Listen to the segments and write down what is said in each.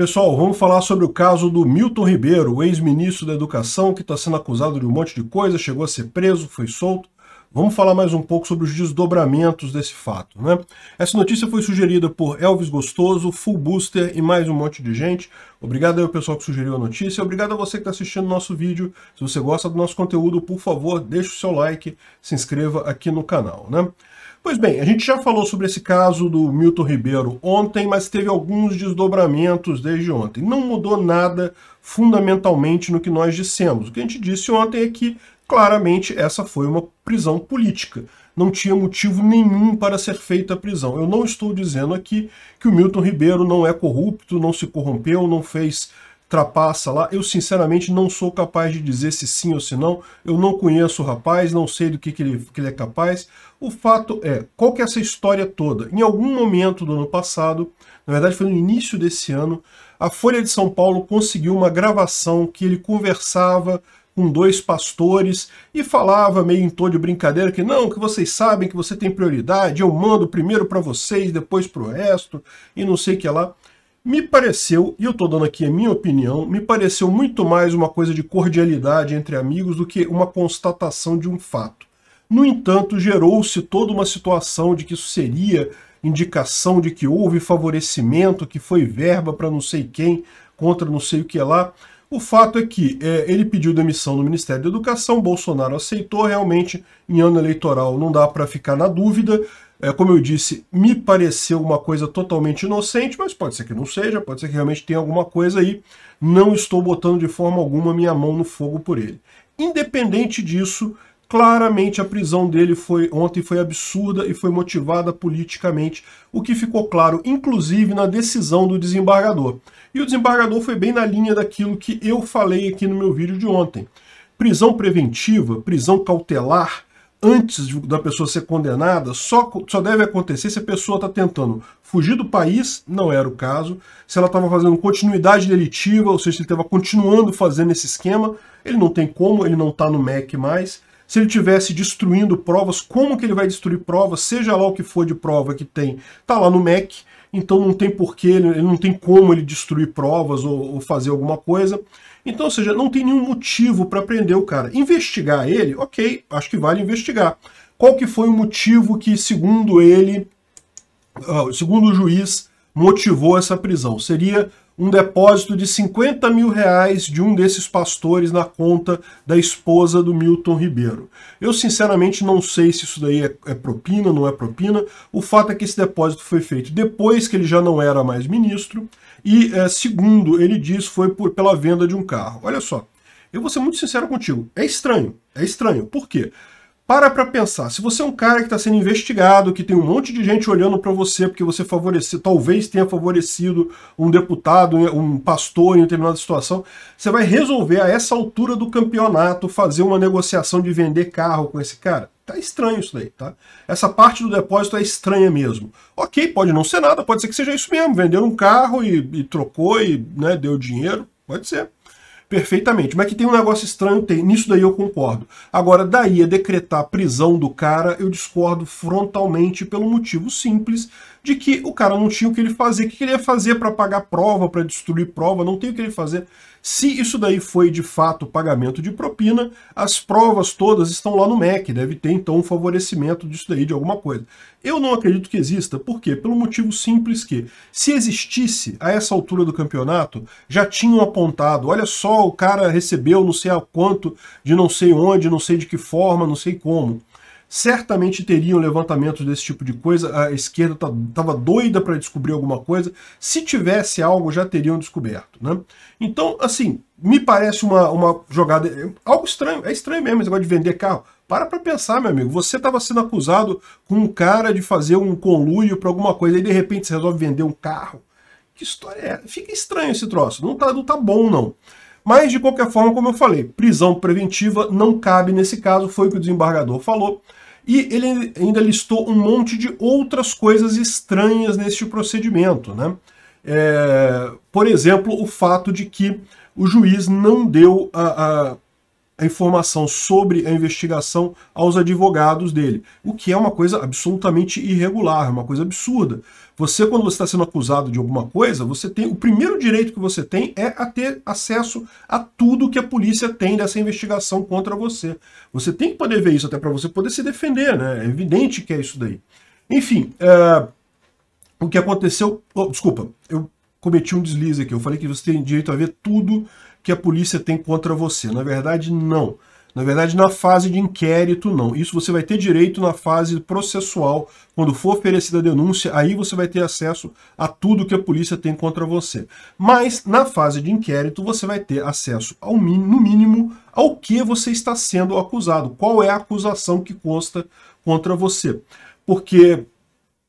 Pessoal, vamos falar sobre o caso do Milton Ribeiro, o ex-ministro da Educação, que está sendo acusado de um monte de coisa, chegou a ser preso, foi solto. Vamos falar mais um pouco sobre os desdobramentos desse fato. Né? Essa notícia foi sugerida por Elvis Gostoso, Full Booster e mais um monte de gente. Obrigado ao pessoal que sugeriu a notícia. Obrigado a você que está assistindo o nosso vídeo. Se você gosta do nosso conteúdo, por favor, deixe o seu like, se inscreva aqui no canal. Né? Pois bem, a gente já falou sobre esse caso do Milton Ribeiro ontem, mas teve alguns desdobramentos desde ontem. Não mudou nada fundamentalmente no que nós dissemos. O que a gente disse ontem é que claramente essa foi uma prisão política. Não tinha motivo nenhum para ser feita a prisão. Eu não estou dizendo aqui que o Milton Ribeiro não é corrupto, não se corrompeu, não fez trapaça lá. Eu, sinceramente, não sou capaz de dizer se sim ou se não. Eu não conheço o rapaz, não sei do que, que, ele, que ele é capaz. O fato é, qual que é essa história toda? Em algum momento do ano passado, na verdade foi no início desse ano, a Folha de São Paulo conseguiu uma gravação que ele conversava com dois pastores e falava meio em tom de brincadeira que não, que vocês sabem que você tem prioridade, eu mando primeiro para vocês, depois para o resto e não sei o que lá me pareceu, e eu estou dando aqui a minha opinião, me pareceu muito mais uma coisa de cordialidade entre amigos do que uma constatação de um fato. No entanto, gerou-se toda uma situação de que isso seria indicação de que houve favorecimento, que foi verba para não sei quem, contra não sei o que lá. O fato é que é, ele pediu demissão do Ministério da Educação, Bolsonaro aceitou, realmente, em ano eleitoral não dá para ficar na dúvida. É, como eu disse, me pareceu uma coisa totalmente inocente, mas pode ser que não seja, pode ser que realmente tenha alguma coisa aí. Não estou botando de forma alguma minha mão no fogo por ele. Independente disso, claramente a prisão dele foi ontem foi absurda e foi motivada politicamente, o que ficou claro inclusive na decisão do desembargador. E o desembargador foi bem na linha daquilo que eu falei aqui no meu vídeo de ontem. Prisão preventiva, prisão cautelar, antes de, da pessoa ser condenada só, só deve acontecer se a pessoa está tentando fugir do país, não era o caso. Se ela estava fazendo continuidade delitiva, ou seja, se ele estava continuando fazendo esse esquema, ele não tem como, ele não está no MEC mais. Se ele tivesse destruindo provas, como que ele vai destruir provas, seja lá o que for de prova que tem, está lá no MEC, então não tem porquê, ele não tem como ele destruir provas ou, ou fazer alguma coisa. Então, ou seja, não tem nenhum motivo para prender o cara. Investigar ele, ok, acho que vale investigar. Qual que foi o motivo que, segundo ele, ah, segundo o juiz, motivou essa prisão? Seria um depósito de 50 mil reais de um desses pastores na conta da esposa do Milton Ribeiro. Eu sinceramente não sei se isso daí é, é propina, não é propina. O fato é que esse depósito foi feito depois que ele já não era mais ministro e é, segundo, ele diz foi por, pela venda de um carro. Olha só, eu vou ser muito sincero contigo, é estranho, é estranho. Por quê? Para para pensar. Se você é um cara que está sendo investigado, que tem um monte de gente olhando para você porque você favoreceu, talvez tenha favorecido um deputado, um pastor em determinada situação, você vai resolver a essa altura do campeonato fazer uma negociação de vender carro com esse cara? Tá estranho isso daí, tá? Essa parte do depósito é estranha mesmo. Ok, pode não ser nada, pode ser que seja isso mesmo. Vendeu um carro e, e trocou e né, deu dinheiro, pode ser perfeitamente. Mas que tem um negócio estranho, tem. Nisso daí eu concordo. Agora, daí a decretar a prisão do cara, eu discordo frontalmente pelo motivo simples de que o cara não tinha o que ele fazer. O que ele ia fazer para pagar prova, para destruir prova? Não tem o que ele fazer. Se isso daí foi de fato pagamento de propina, as provas todas estão lá no MEC, deve ter então um favorecimento disso daí de alguma coisa. Eu não acredito que exista, por quê? Pelo motivo simples que, se existisse a essa altura do campeonato, já tinham apontado, olha só, o cara recebeu não sei a quanto, de não sei onde, não sei de que forma, não sei como certamente teriam levantamentos desse tipo de coisa. A esquerda estava tá, doida para descobrir alguma coisa. Se tivesse algo, já teriam descoberto. Né? Então, assim, me parece uma, uma jogada. É, algo estranho, é estranho mesmo esse negócio de vender carro. Para para pensar, meu amigo. Você estava sendo acusado com um cara de fazer um conluio para alguma coisa e de repente você resolve vender um carro. Que história é? Fica estranho esse troço. Não tá, não tá bom, não. Mas, de qualquer forma, como eu falei, prisão preventiva não cabe nesse caso, foi o que o desembargador falou. E ele ainda listou um monte de outras coisas estranhas neste procedimento. Né? É, por exemplo, o fato de que o juiz não deu a, a a informação sobre a investigação aos advogados dele, o que é uma coisa absolutamente irregular, uma coisa absurda. Você, quando você está sendo acusado de alguma coisa, você tem o primeiro direito que você tem é a ter acesso a tudo que a polícia tem dessa investigação contra você. Você tem que poder ver isso até para você poder se defender, né? É evidente que é isso daí. Enfim, é, o que aconteceu? Oh, desculpa, eu cometi um deslize aqui. Eu falei que você tem direito a ver tudo que a polícia tem contra você. Na verdade, não. Na verdade, na fase de inquérito, não. Isso você vai ter direito na fase processual. Quando for oferecida a denúncia, aí você vai ter acesso a tudo que a polícia tem contra você. Mas, na fase de inquérito, você vai ter acesso, ao mínimo, no mínimo, ao que você está sendo acusado. Qual é a acusação que consta contra você. Porque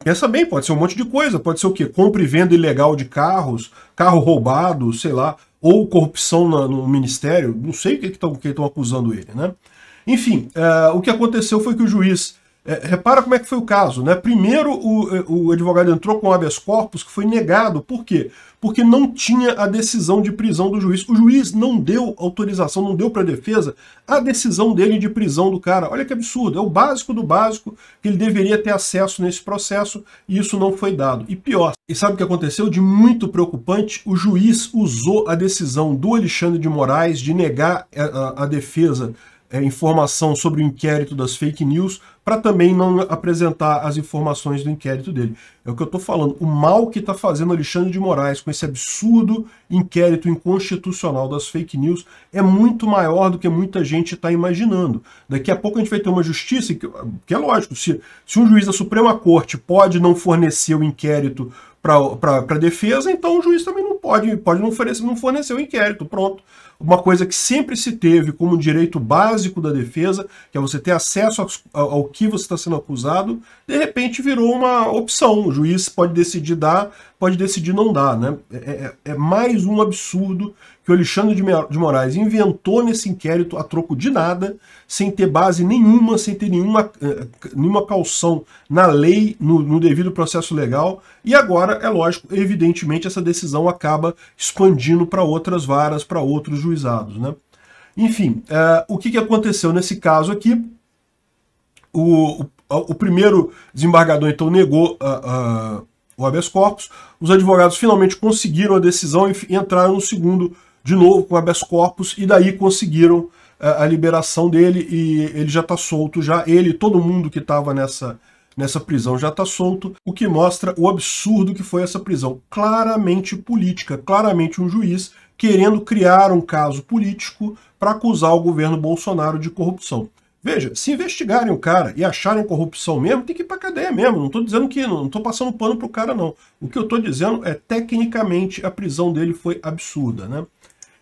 Pensa bem, pode ser um monte de coisa. Pode ser o quê? Compra e venda ilegal de carros, carro roubado, sei lá, ou corrupção na, no ministério, não sei o que estão acusando ele, né? Enfim, uh, o que aconteceu foi que o juiz é, repara como é que foi o caso. Né? Primeiro, o, o advogado entrou com habeas corpus, que foi negado. Por quê? Porque não tinha a decisão de prisão do juiz. O juiz não deu autorização, não deu para a defesa a decisão dele de prisão do cara. Olha que absurdo. É o básico do básico que ele deveria ter acesso nesse processo e isso não foi dado. E pior, e sabe o que aconteceu? De muito preocupante, o juiz usou a decisão do Alexandre de Moraes de negar a, é, a, a defesa é, informação sobre o inquérito das fake news para também não apresentar as informações do inquérito dele. É o que eu estou falando. O mal que está fazendo Alexandre de Moraes com esse absurdo inquérito inconstitucional das fake news é muito maior do que muita gente está imaginando. Daqui a pouco a gente vai ter uma justiça, que, que é lógico, se, se um juiz da Suprema Corte pode não fornecer o inquérito para a defesa, então o juiz também não pode, pode não, fornecer, não fornecer o inquérito, pronto. Uma coisa que sempre se teve como direito básico da defesa, que é você ter acesso ao, ao que você está sendo acusado, de repente virou uma opção. O juiz pode decidir dar, pode decidir não dar. Né? É, é, é mais um absurdo que o Alexandre de Moraes inventou nesse inquérito a troco de nada, sem ter base nenhuma, sem ter nenhuma, eh, nenhuma calção na lei, no, no devido processo legal. E agora, é lógico, evidentemente, essa decisão acaba acaba expandindo para outras varas, para outros juizados. Né? Enfim, é, o que, que aconteceu nesse caso aqui? O, o, o primeiro desembargador, então, negou o habeas corpus. Os advogados finalmente conseguiram a decisão e entraram no segundo, de novo, com habeas corpus, e daí conseguiram a, é, a liberação dele e ele já está solto, já ele todo mundo que estava nessa nessa prisão já está solto, o que mostra o absurdo que foi essa prisão. Claramente política, claramente um juiz querendo criar um caso político para acusar o governo Bolsonaro de corrupção. Veja, se investigarem o cara e acharem corrupção mesmo, tem que ir para cadeia mesmo. Não estou dizendo que não estou passando pano pro cara não. O que eu estou dizendo é tecnicamente a prisão dele foi absurda, né?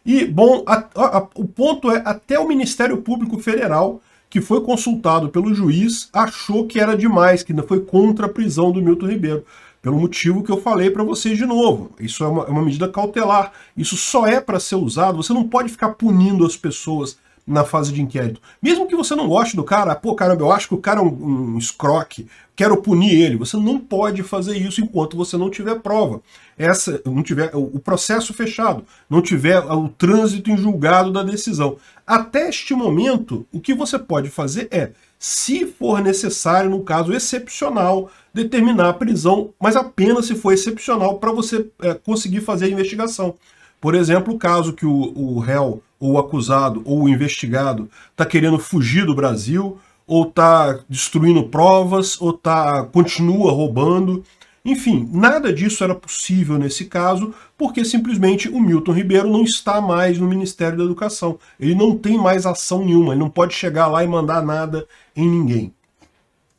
E bom, a, a, o ponto é até o Ministério Público Federal que foi consultado pelo juiz, achou que era demais, que foi contra a prisão do Milton Ribeiro. Pelo motivo que eu falei para vocês de novo. Isso é uma, é uma medida cautelar. Isso só é para ser usado. Você não pode ficar punindo as pessoas na fase de inquérito. Mesmo que você não goste do cara, pô, caramba, eu acho que o cara é um, um escroque, quero punir ele. Você não pode fazer isso enquanto você não tiver prova essa não tiver o processo fechado, não tiver o trânsito em julgado da decisão. Até este momento, o que você pode fazer é, se for necessário, no caso excepcional, determinar a prisão, mas apenas se for excepcional para você é, conseguir fazer a investigação. Por exemplo, o caso que o, o réu ou o acusado ou o investigado está querendo fugir do Brasil, ou está destruindo provas, ou tá, continua roubando. Enfim, nada disso era possível nesse caso, porque simplesmente o Milton Ribeiro não está mais no Ministério da Educação. Ele não tem mais ação nenhuma, ele não pode chegar lá e mandar nada em ninguém.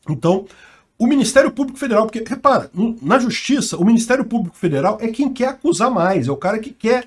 Então, o Ministério Público Federal, porque, repara, na Justiça, o Ministério Público Federal é quem quer acusar mais, é o cara que quer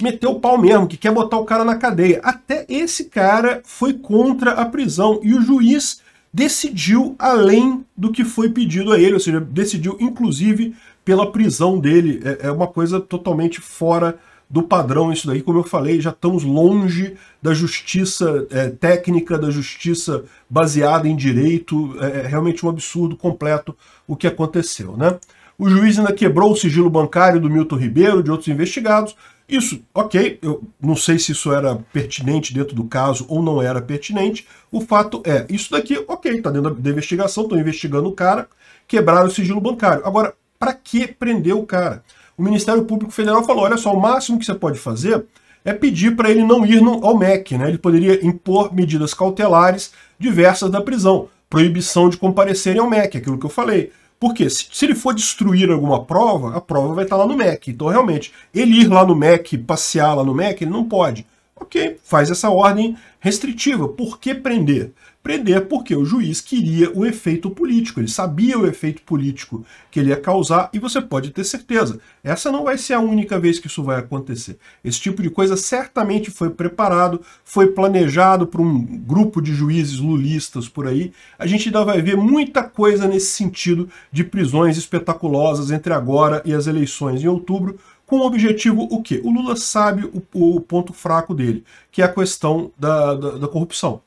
meter o pau mesmo, que quer botar o cara na cadeia. Até esse cara foi contra a prisão e o juiz decidiu além do que foi pedido a ele, ou seja, decidiu inclusive pela prisão dele. É, é uma coisa totalmente fora do padrão isso daí. Como eu falei, já estamos longe da justiça é, técnica, da justiça baseada em direito. É, é realmente um absurdo completo o que aconteceu. Né? O juiz ainda quebrou o sigilo bancário do Milton Ribeiro, de outros investigados, isso, ok, eu não sei se isso era pertinente dentro do caso ou não era pertinente. O fato é, isso daqui, ok, está dentro da investigação, estão investigando o cara, quebraram o sigilo bancário. Agora, para que prender o cara? O Ministério Público Federal falou, olha só, o máximo que você pode fazer é pedir para ele não ir no, ao MEC, né? Ele poderia impor medidas cautelares diversas da prisão, proibição de comparecerem ao MEC, é aquilo que eu falei, porque se, se ele for destruir alguma prova, a prova vai estar lá no MEC. Então, realmente, ele ir lá no MEC, passear lá no MEC, ele não pode. Ok, faz essa ordem restritiva. Por que prender? Prender porque o juiz queria o efeito político, ele sabia o efeito político que ele ia causar e você pode ter certeza. Essa não vai ser a única vez que isso vai acontecer. Esse tipo de coisa certamente foi preparado, foi planejado por um grupo de juízes lulistas por aí. A gente ainda vai ver muita coisa nesse sentido de prisões espetaculosas entre agora e as eleições em outubro com o objetivo o quê? O Lula sabe o, o ponto fraco dele, que é a questão da, da, da corrupção.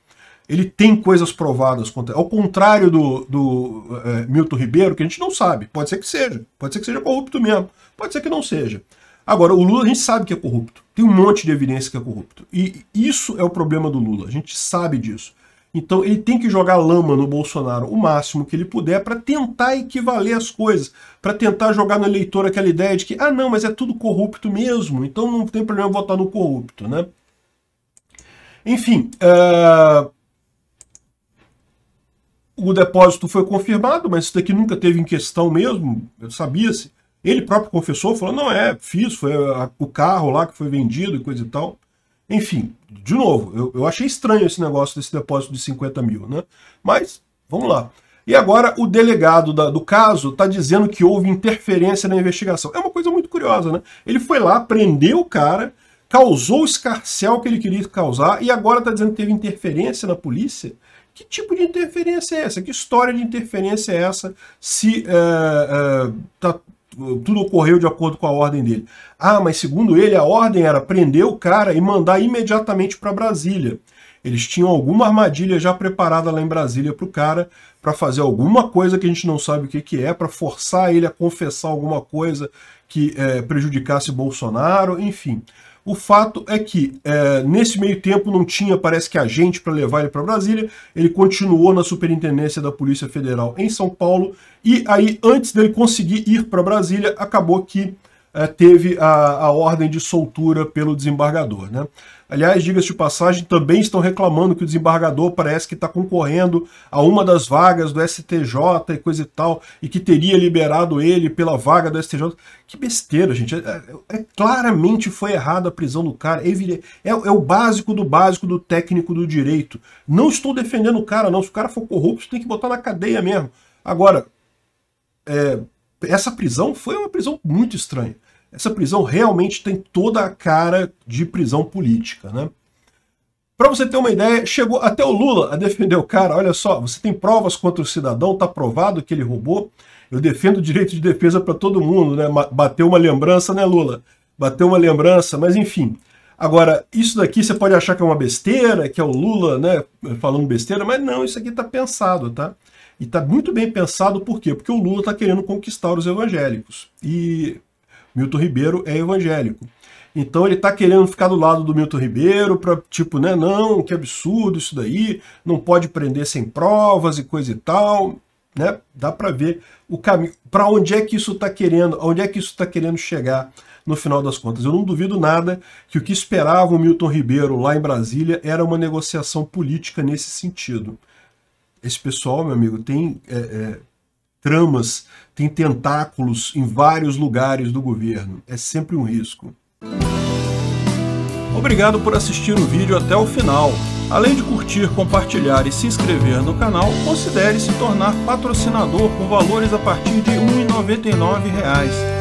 Ele tem coisas provadas contra. Ao contrário do, do é, Milton Ribeiro, que a gente não sabe. Pode ser que seja. Pode ser que seja corrupto mesmo. Pode ser que não seja. Agora, o Lula a gente sabe que é corrupto. Tem um monte de evidência que é corrupto. E isso é o problema do Lula. A gente sabe disso. Então ele tem que jogar lama no Bolsonaro o máximo que ele puder para tentar equivaler as coisas, para tentar jogar no eleitor aquela ideia de que, ah, não, mas é tudo corrupto mesmo, então não tem problema votar no corrupto, né? Enfim, uh... o depósito foi confirmado, mas isso daqui nunca teve em questão mesmo, sabia-se. Ele próprio confessou, falou, não, é, fiz, foi o carro lá que foi vendido e coisa e tal. Enfim, de novo, eu, eu achei estranho esse negócio desse depósito de 50 mil, né? Mas, vamos lá. E agora o delegado da, do caso está dizendo que houve interferência na investigação. É uma coisa muito curiosa, né? Ele foi lá, prendeu o cara, causou o escarcel que ele queria causar e agora está dizendo que teve interferência na polícia? Que tipo de interferência é essa? Que história de interferência é essa? Se uh, tá, tudo ocorreu de acordo com a ordem dele. Ah, mas segundo ele, a ordem era prender o cara e mandar imediatamente para Brasília. Eles tinham alguma armadilha já preparada lá em Brasília para o cara, para fazer alguma coisa que a gente não sabe o que, que é, para forçar ele a confessar alguma coisa que é, prejudicasse Bolsonaro, enfim. O fato é que, é, nesse meio tempo, não tinha, parece que, agente para levar ele para Brasília. Ele continuou na superintendência da Polícia Federal em São Paulo. E aí, antes dele conseguir ir para Brasília, acabou que eh, teve a, a ordem de soltura pelo desembargador. Né? Aliás, diga-se de passagem, também estão reclamando que o desembargador parece que está concorrendo a uma das vagas do STJ e coisa e tal, e que teria liberado ele pela vaga do STJ. Que besteira, gente. É, é, é claramente foi errada a prisão do cara. É, é, é, o básico do básico do técnico do direito. Não estou defendendo o cara, não. Se o cara for corrupto, tem que botar na cadeia mesmo. Agora, é, essa prisão foi uma prisão muito estranha. Essa prisão realmente tem toda a cara de prisão política, né? Para você ter uma ideia, chegou até o Lula a defender o cara. Olha só, você tem provas contra o cidadão, tá provado que ele roubou. Eu defendo o direito de defesa para todo mundo, né? Bateu uma lembrança, né, Lula? Bateu uma lembrança, mas enfim. Agora, isso daqui você pode achar que é uma besteira, que é o Lula, né, falando besteira, mas não, isso aqui tá pensado, tá? E está muito bem pensado por quê? Porque o Lula está querendo conquistar os evangélicos. E Milton Ribeiro é evangélico. Então ele está querendo ficar do lado do Milton Ribeiro para tipo, né, não, que absurdo isso daí, não pode prender sem provas e coisa e tal, né? Dá para ver o caminho, para onde é que isso está querendo, onde é que isso está querendo chegar no final das contas. Eu não duvido nada que o que esperava o Milton Ribeiro lá em Brasília era uma negociação política nesse sentido. Esse pessoal, meu amigo, tem é, é, tramas, tem tentáculos em vários lugares do governo. É sempre um risco. Obrigado por assistir o vídeo até o final. Além de curtir, compartilhar e se inscrever no canal, considere se tornar patrocinador com valores a partir de R$ 1,99